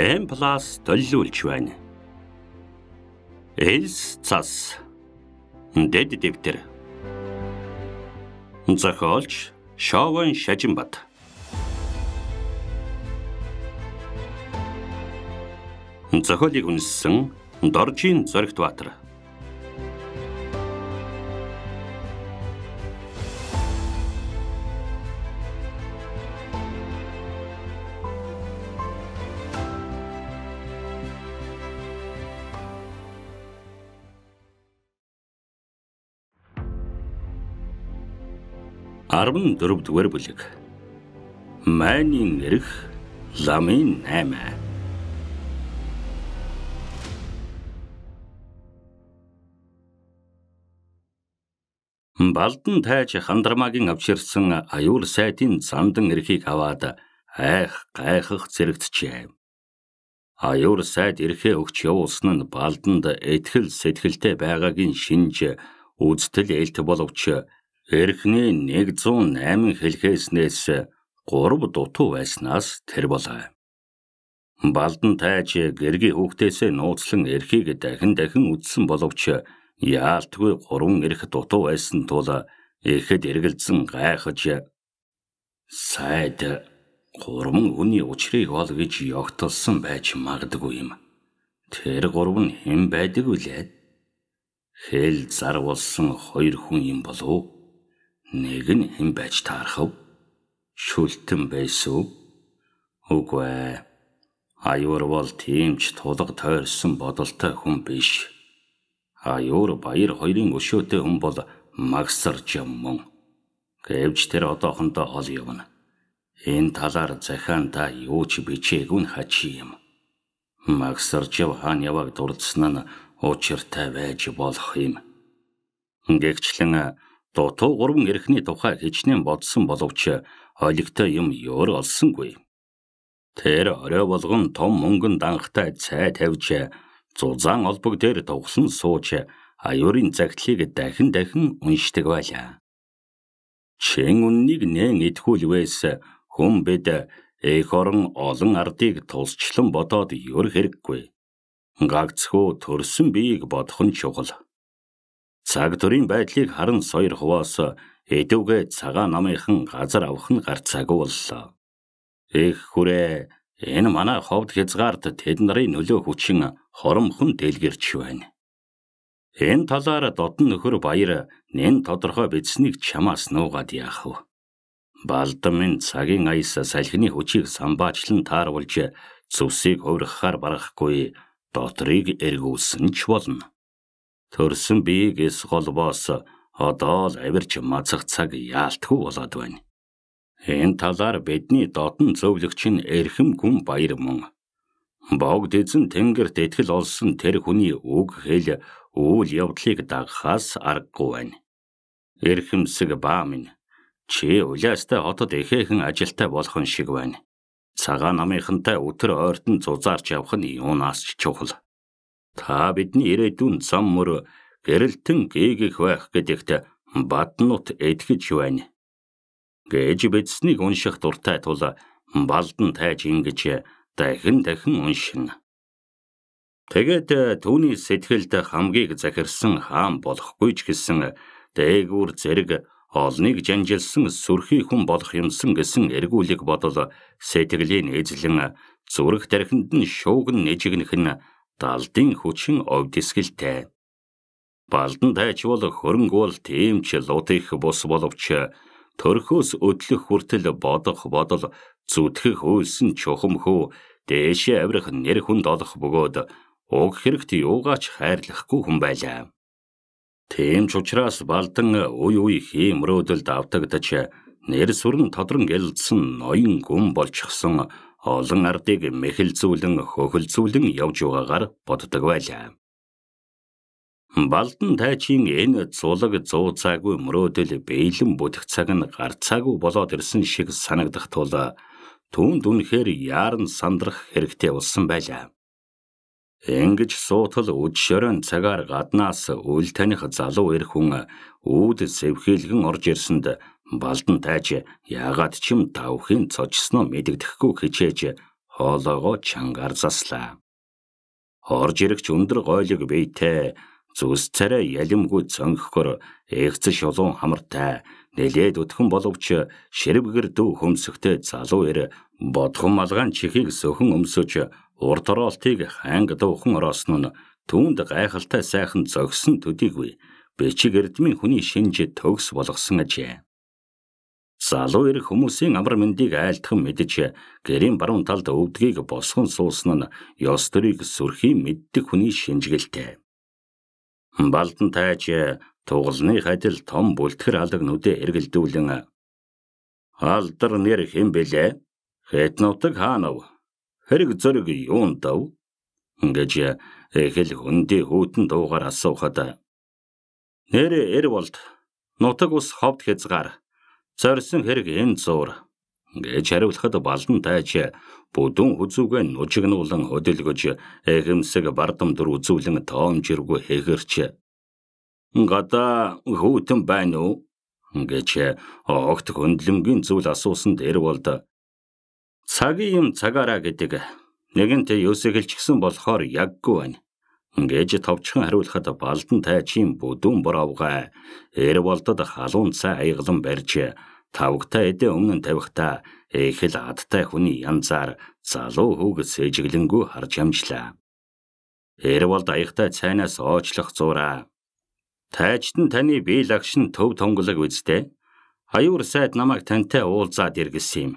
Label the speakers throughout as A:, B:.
A: М+ төлөвлөж байна. Элс цас. Дэд дэвтэр. Зохиолч Шогон Шажинбат. Зохиолыг үнэлсэн Доржийн Зоригт Баатар. 14 дугаар бүлэг. Майнын эрх ламын 8. Балдан тайж хандрамагийн авчирсан аюул сайтын зандан эрхийг аваад айх гайхах зэрэгтжээ. Аюул сайд эрхээ өгч явуулсан нь балданд итгэл сэтгэлтэй байгаагийн шинж үзтэл ээлт боловч Эрхний 108 хэлхээснээс 3 дутуу байснаас тэр болоо. Балдан тайж гэргийн хүүхдээсээ нууцлан эрхийг дахин дахин үзсэн боловч яалтгүй гурван эрх дутуу байсан тул эхэд эргэлзэн гайхаж сайд гурван үний учрыг ол гэж ёгтолсон байж магадгүй юм. Тэр гурав нь хэн байдаг вүлээ? Хэл зар болсон хоёр хүн юм болов уу? Нэг нь хэн байж таархав? Шүлтэн байсан үгүй ээ. Аюур бол тийм ч тулга тойрсон бодолтой хүн биш. Аюур баяр хоёрын өшөөтэй хүн бол магсарч юммон. Гэвч тэр одоохондоо ол явна. Энэ талаар захаанда юу ч бичээгүй нь хачи юм. Магсарч хаан яваг дурдсан нь уучиртай байж болох юм. Гэгчлэн Дутуу гурван эрхний тухай хичнээн бодсон боловч ойлготой юм өөр олсонгүй. Тэр орой болгон том мөнгөн данхтай цай тавьж зузаан олбог дээр тоглосон сууч аюурын загтлыг дахин дахин уншдаг байлаа. Чин үннийг нэн итгүүлвээс хүн бид эх орон олон ардыг тусчлан бодоод юр хэрэггүй. Гагцхүү төрсөн биеийг бодох нь чухал. Цаг төрийн байдлыг харан соёр хуваос эдүгээ цагаан намынхан газар авах нь гарцаагүй боллоо. Эх хүрээ энэ манай ховд хязгаарт тэд нарын нөлөө хүчин хоромхон дэлгэрч байна. Энэ талаар дотн нөхөр баяр нэн тодорхой бидснийг чамаас нуугаад яах вэ? Балдан минь цагийн аяс салхины хүчийг самбаачлан тааруулж зүсийг хувирхахаар барахгүй дотрыг эргүүлсэн ч болно. Төрсөн бие гэс голбоос одоо л авирч мазах цаг яалтгүй болоод байна. Энэ талар бидний дотн зөвлөгч нь эрхэм гүн баяр мөн. Богд эзэн тэнгэрт итгэл олсон тэр хүний үг хэл үйл явдлыг дагахаас аргагүй байна. Эрхэмсэг баа минь чи улаастай хотод эхээхэн ажилтай болохын шиг байна. Цагаан намынхантай өтөр ойртон зузаарч явх нь юунаас ч чухал. Та бидний ирээдүйн зам мөр гэрэлтэн гээгэх байх гэдэгт баднууд эдгэж байна. Гэж бидснийг унших дуртай тул балдан тайж ингэж дахин дахин уншина. Тэгээд түүний сэтгэлд хамгийн захирсан хаан болохгүй ч гэсэн дээгүүр зэрэг олныг жанжилсан сүрхий хүн болох юмсан гэсэн эргүүлэг бодол сэтгэлийн эзлэн зүрх тархинд нь шуугн нэжигнэх нь далдын хүчин овдисгэлтэй. Балдан тайчвал хөрөнгөл тийм ч лутих бус боловч төрхөөс өдлөх хүртэл бодох бодол зүтгэх үйлсэн чухамхүү дээшээ аврах нэр хүнд олох бөгөөд уг хэрэгт юугаач хайрлахгүй хүн байлаа. Тийм ч учраас балдан уй уй хиймрөөдөлд автагдаж нэр сүрэн тодрон гэлдсэн ноён гүм болчихсон олон ардыг мэхэлзүүлэн хөхөлзүүлэн явж байгаагаар боддог байлаа. Балдан тайчийн энэ цулаг зуу цаагүй мөрөөдөл бэйлэн бүтэх цаг нь гарцаагүй болоод ирсэн шиг санагдах тул түүнд үнэхээр яарн сандрах хэрэгтэй болсон байлаа. Ингэж суутал үд шөрөн цагаар гаднаас үл таних залуу эр хүн үүд сэвхийлгэн орж ирсэнд Балдан тааж яагаад ч юм давхийн цочсноо мэддэхгүй хичээж хоолоогоо чангаар заслаа. Хорж ирэгч өндөр гойлог бийтэй зүс царай ялимгүй цонгохор эгц шулуун хамартай нэлээд өдхөн боловч ширвгэр дүү хөмсөхтэй залуу эр бодхон малгаан чихийг сөхөн өмсөж урд оролтыг ханг дуухан ороосон нь түүнд гайхалтай сайхан зогсон төдийгүй бичиг эрдмийн хүний шинж төгс болгосон ажээ. Залуу ирэх хүмүүсийн амар мэндийг айлтхан мэдж гэрийн баруун талд өвдгийг босгон суулсан нь ёс төрийг сүрхий мэддэг хүний шинжгэлтэй. Балдан тайж тугалны хадил том бүлтгэр алдаг нүдэ эргэлдүүлэн алдар нэр хэн бэлээ? Хэд нутаг хаанав? Хэрэг зөрөг юунд дав? гэж эхэл хүндий хөтөн дуугаар асуухад нэрэ эр болд нутаг ус ховд хязгаар зорьсон хэрэг энэ зуур гэж хариулахад балдан тайч бүдүүн хүзүүгээ нүжигнүүлэн хөдөлгөж эхэмсэг бардам дүр үзүүлэн тоомжиргүй хэгэрч гадаа хүүтэн байна уу гэж огт хөндлөмгийн зүйл асуусан дэр болд цагийн юм цагаараа гэдэг нэгэнт юусэ хэлчихсэн болохоор яггүй байна гэж товчхон хариулахад балдан тайчийн бүдүүн боровгой эр болдод халуун цай аяглан барьж тавгтай эдэн өмнө тавихта эхэл адтай хүний янзаар залуу хүүгс сэжиглэнгүү харж амжлаа. Эр болд аягтай цайнаас оочлох зуураа. Тайчт нь таны бие лагшин төв тунгалаг үздэй. Аюур сайд намайг тантай уулзаад иргэсэн юм.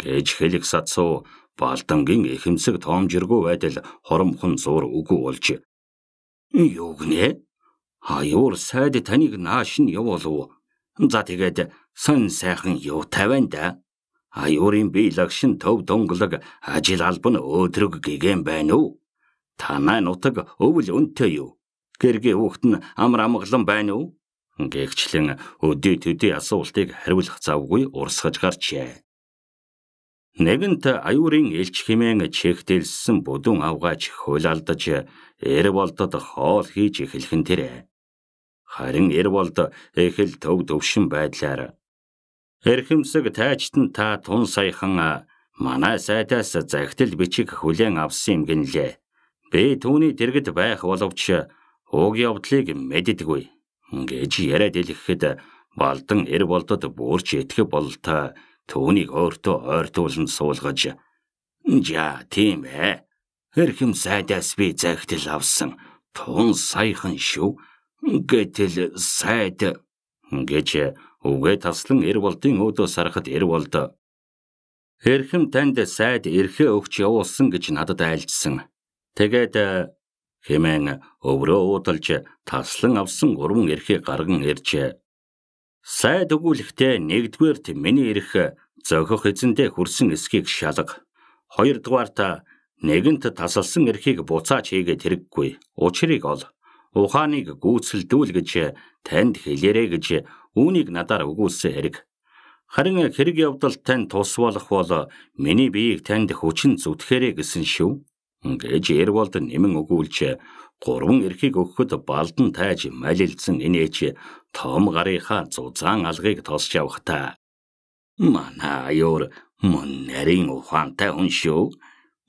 A: гэж хэлэх сацуу Балдангийн эхэмсэг тоомжиргүй байдал хоромхон зуур үгүй болж юу гинэ? Хаяур сайд таныг нааш нь явуулв. За тэгээд сон сайхан юу тавина да? Хаяурын бие лагшин төв донголог ажил албан өөдрөг гэгэн байна уу? Танай нутаг өвөл үнтэй юу? Гэргийн хүүхэд нь амар амгалан байна уу? Гэвчлэн өдөө төдөө асуултыг хариулах завгүй урсгаж гарчээ. Нэгэнт аюурын элч хэмээн чэгтэлсэн бүдүүн авгаач хуйлалдаж Эрволдод хоол хийж эхлэх нь тэрэ. Харин Эрволд эхэл төв төвшин байдлаар Эрхэмсэг тайчтан та тун саяхан манай сайдаас захидал бичиг хүлээн авсан юм гинлээ. Би түүний дэргэд байх боловч уг явдлыг мэддэггүй. Гэж яриад хэлэхэд балдан Эрволдод буурч итгэв бол та Төвнийг өөртөө ойртуулн суулгаж "За, тийм ээ. Хэрхэм сайдаас би захидал авсан. Тун саяхан шүү." гэтэл сайд гэж үгээ таслан Эрволдын өөдөө сарахад Эрволд "Хэрхэн танд сайд эрхээ өгч явуулсан" гэж надад айлжсан. Тэгээд хэмээн өврөө уудалж таслан авсан гурван эрхийг гарган иржээ. Сай дөгүүлэхдээ нэгдүгээр нь миний ирэх зохих эзэндээ хүрсэн эсхийг шалга. Хоёрдугаар та нэгэнт тасалсан эрхийг буцааж хийгээд хэрэггүй. Учрыг ол. Ухааныг гүйцэлдүүл гэж танд хэлээрэй гэж үүнийг надаар өгүүлсэн хэрэг. Харин хэрэг явдал тань тус болох бол миний биеийг танд хүчин зүтгэхээрэй гэсэн шүү. Гэж Эрволд нэмэн өгүүлж гурван эрхийг өгөхөд балдан тайж малилдсан инээч том гарынхаа зузаан алгыг тосч явхтаа. Манай аюур мөн нарийн ухаантай хүн шүү.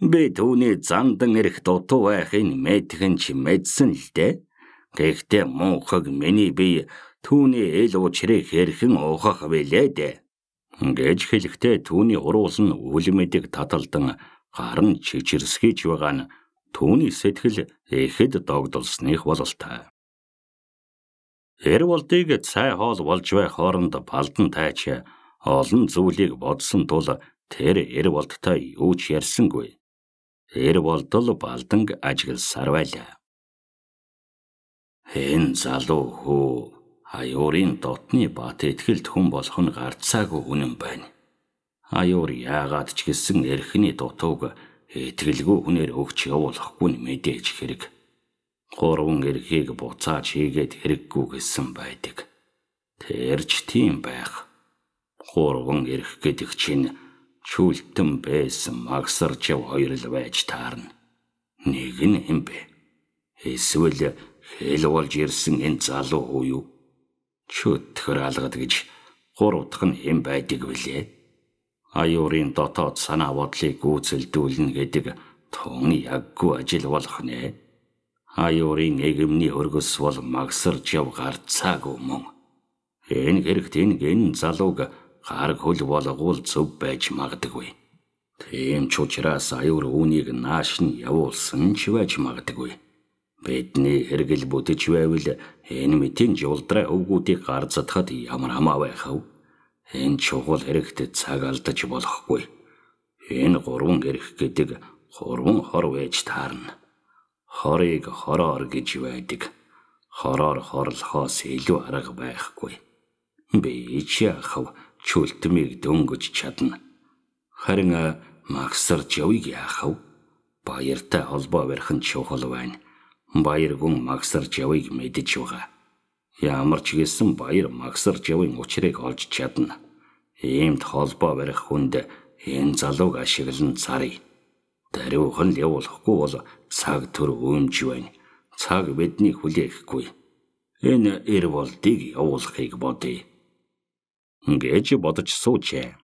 A: Би түүний зандан эрх дутуу байхын мэдхэн ч мэдсэн л дээ. Гэхдээ муухаг миний бие түүний ил уучрыг хэрхэн уухах вэлээ дээ. Гэж хэлэхдээ түүний уруул нь үл мэдэг таталдан гар нь чичирсгийж байгаа нь түүний сэтгэл эхэд догдолсных бололтой. Эрволдыг цай хоол болж байх хооронд балдан тайч олон зүйлийг бодсон тул тэр Эрволдтой юу ч ярьсангүй. Эрволд л балданг ажиглсаар байлаа. Хэн залуу хөө аюурын дотны бат этгэлт хүн болох нь гарцаагүй үнэн байна. Аюур яагаад ч гэсэн эрхний дутууг итгэлгүй «Э, хүнээр өгч явуулахгүй нь мэдээж хэрэг. Гурван эрхийг буцааж хийгээд хэрэггүй гэсэн байдаг. Тэрч тийм байх. Гурван эрх гэдэг чинь шүлтэн байсан магсар жив хоёр л байж таарна. Нэг нь юм бэ? Эсвэл хэл болж ирсэн энэ залуу уу юу? Чөтгөр алгад гэж гурав дахь нь хэн байдаг вүлээ? аюурын дотоод санаа бодлыг гүйцэлдүүлнэ гэдэг тун яггүй ажил болох нэ. Аюурын эгэмний өргөс бол магсарж явгаар цаг өмнө. Энэ хэрэгт энэ залууг гар хөл болгуул зөв байж магадгүй. Тийм ч учраас аюур үүнийг нааш нь явуулсан ч байж магадгүй. Бидний хэрэгэл бүтэж байвал энэ мэтийн жуулдраа өвгүүдийг гарцадхад ямар хамаа байх вэ? Энэ чухал хэрэгт цаг алдаж болохгүй. Энэ гурван гэрх гэдэг гурван хор байж таарна. Хорыг хороор гэж байдаг. Хороор хорлохоос илүү арга байхгүй. Би ч яхав чүлтмийг дөнгөж чадна. Харин магсарч явыг яхав. Баяртай холбоо барих нь чухал байна. Баяр гүн магсарч явыг мэдэж байгаа ямар ч гэсэн баяр магсар живын учрыг олж чадна. Иймд холбоо барих хүнд энэ залууг ашиглан царий. Дариухан л явуулахгүй бол цаг төр өнж байна. Цаг бидний хүлээхгүй. Энэ эр болдгийг явуулахыг бодъё. гэж бодож суучээ.